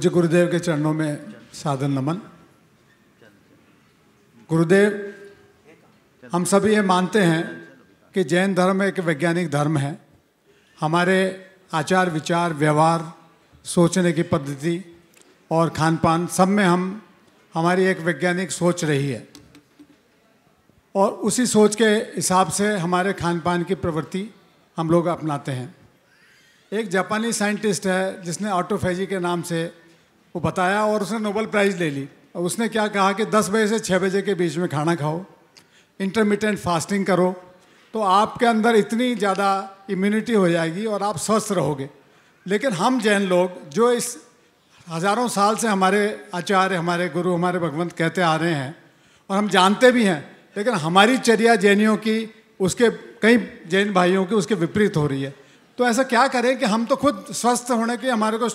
पूज्य गुरुदेव के चरणों में साधन नमन गुरुदेव हम सभी ये मानते हैं कि जैन धर्म एक वैज्ञानिक धर्म है हमारे आचार विचार व्यवहार सोचने की पद्धति और खान पान सब में हम हमारी एक वैज्ञानिक सोच रही है और उसी सोच के हिसाब से हमारे खान पान की प्रवृत्ति हम लोग अपनाते हैं एक जापानी साइंटिस्ट है जिसने ऑटोफेजी के नाम से वो बताया और उसने नोबल प्राइज़ ले ली और उसने क्या कहा कि 10 बजे से 6 बजे के बीच में खाना खाओ इंटरमीडियंट फास्टिंग करो तो आपके अंदर इतनी ज़्यादा इम्यूनिटी हो जाएगी और आप स्वस्थ रहोगे लेकिन हम जैन लोग जो इस हज़ारों साल से हमारे आचार्य हमारे गुरु हमारे भगवंत कहते आ रहे हैं और हम जानते भी हैं लेकिन हमारी चर्या जैनियों की उसके कई जैन भाइयों की उसके विपरीत हो रही है तो ऐसा क्या करें कि हम तो खुद स्वस्थ होने के हमारे को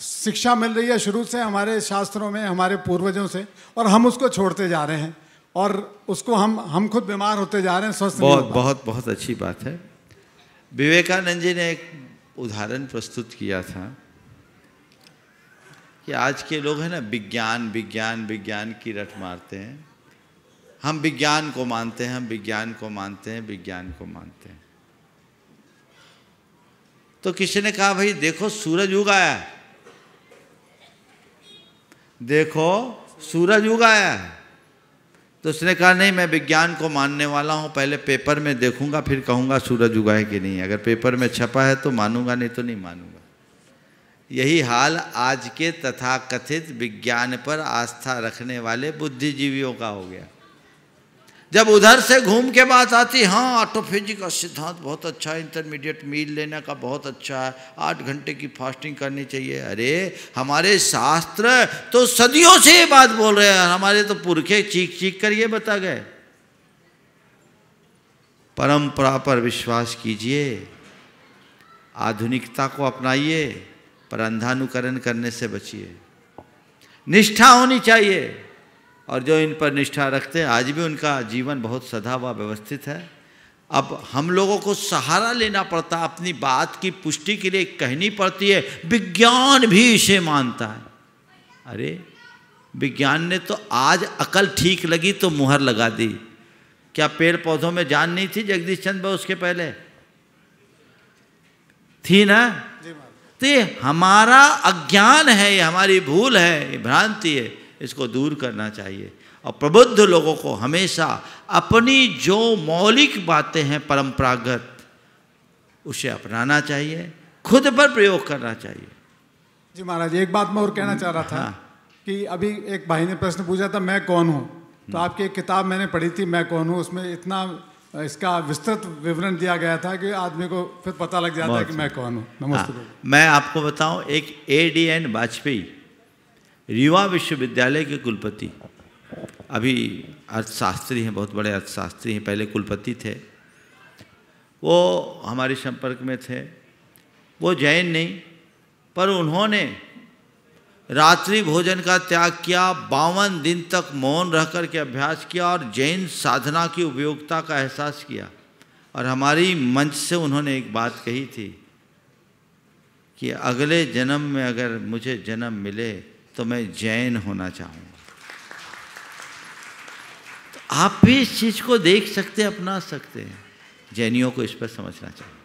शिक्षा मिल रही है शुरू से हमारे शास्त्रों में हमारे पूर्वजों से और हम उसको छोड़ते जा रहे हैं और उसको हम हम खुद बीमार होते जा रहे हैं स्वस्थ बहुत बहुत बहुत अच्छी बात है विवेकानंद जी ने एक उदाहरण प्रस्तुत किया था कि आज के लोग हैं ना विज्ञान विज्ञान विज्ञान की रट मारते हैं हम विज्ञान को मानते हैं हम विज्ञान को मानते हैं विज्ञान को मानते हैं तो किसी ने कहा भाई देखो सूरज उगाया देखो सूरज उगाया है तो उसने कहा नहीं मैं विज्ञान को मानने वाला हूँ पहले पेपर में देखूंगा फिर कहूँगा सूरज उगा है कि नहीं अगर पेपर में छपा है तो मानूंगा नहीं तो नहीं मानूंगा यही हाल आज के तथाकथित विज्ञान पर आस्था रखने वाले बुद्धिजीवियों का हो गया जब उधर से घूम के बात आती हाँ ऑटोफेजी का सिद्धांत बहुत अच्छा है इंटरमीडिएट मील लेने का बहुत अच्छा है आठ घंटे की फास्टिंग करनी चाहिए अरे हमारे शास्त्र तो सदियों से ये बात बोल रहे हैं हमारे तो पुरखे चीख चीख कर ये बता गए परंपरा पर विश्वास कीजिए आधुनिकता को अपनाइए पर अंधानुकरण करने से बचिए निष्ठा होनी चाहिए और जो इन पर निष्ठा रखते हैं आज भी उनका जीवन बहुत सदा व व्यवस्थित है अब हम लोगों को सहारा लेना पड़ता अपनी बात की पुष्टि के लिए कहनी पड़ती है विज्ञान भी इसे मानता है अरे विज्ञान ने तो आज अकल ठीक लगी तो मुहर लगा दी क्या पेड़ पौधों में जान नहीं थी जगदीश चंद्र बोस के पहले थी ना तो हमारा अज्ञान है ये हमारी भूल है ये भ्रांति है इसको दूर करना चाहिए और प्रबुद्ध लोगों को हमेशा अपनी जो मौलिक बातें हैं परंपरागत उसे अपनाना चाहिए खुद पर प्रयोग करना चाहिए जी महाराज एक बात मैं और कहना चाह रहा था हाँ। कि अभी एक भाई ने प्रश्न पूछा था मैं कौन हूँ तो हम्म। आपकी एक किताब मैंने पढ़ी थी मैं कौन हूँ उसमें इतना इसका विस्तृत विवरण दिया गया था कि आदमी को फिर पता लग जाता है कि मैं कौन हूँ नमस्ते हाँ। मैं आपको बताऊँ एक A D N Vajpayee Rewa विश्वविद्यालय के कुलपति अभी अर्थशास्त्री हैं बहुत बड़े अर्थशास्त्री हैं पहले कुलपति थे वो हमारे संपर्क में थे वो जैन नहीं पर उन्होंने रात्रि भोजन का त्याग किया बावन दिन तक मौन रह के अभ्यास किया और जैन साधना की उपयोगिता का एहसास किया और हमारी मंच से उन्होंने एक बात कही थी कि अगले जन्म में अगर मुझे जन्म मिले तो मैं जैन होना चाहूंगा तो आप भी इस चीज़ को देख सकते हैं अपना सकते हैं जैनियों को इस पर समझना चाहिए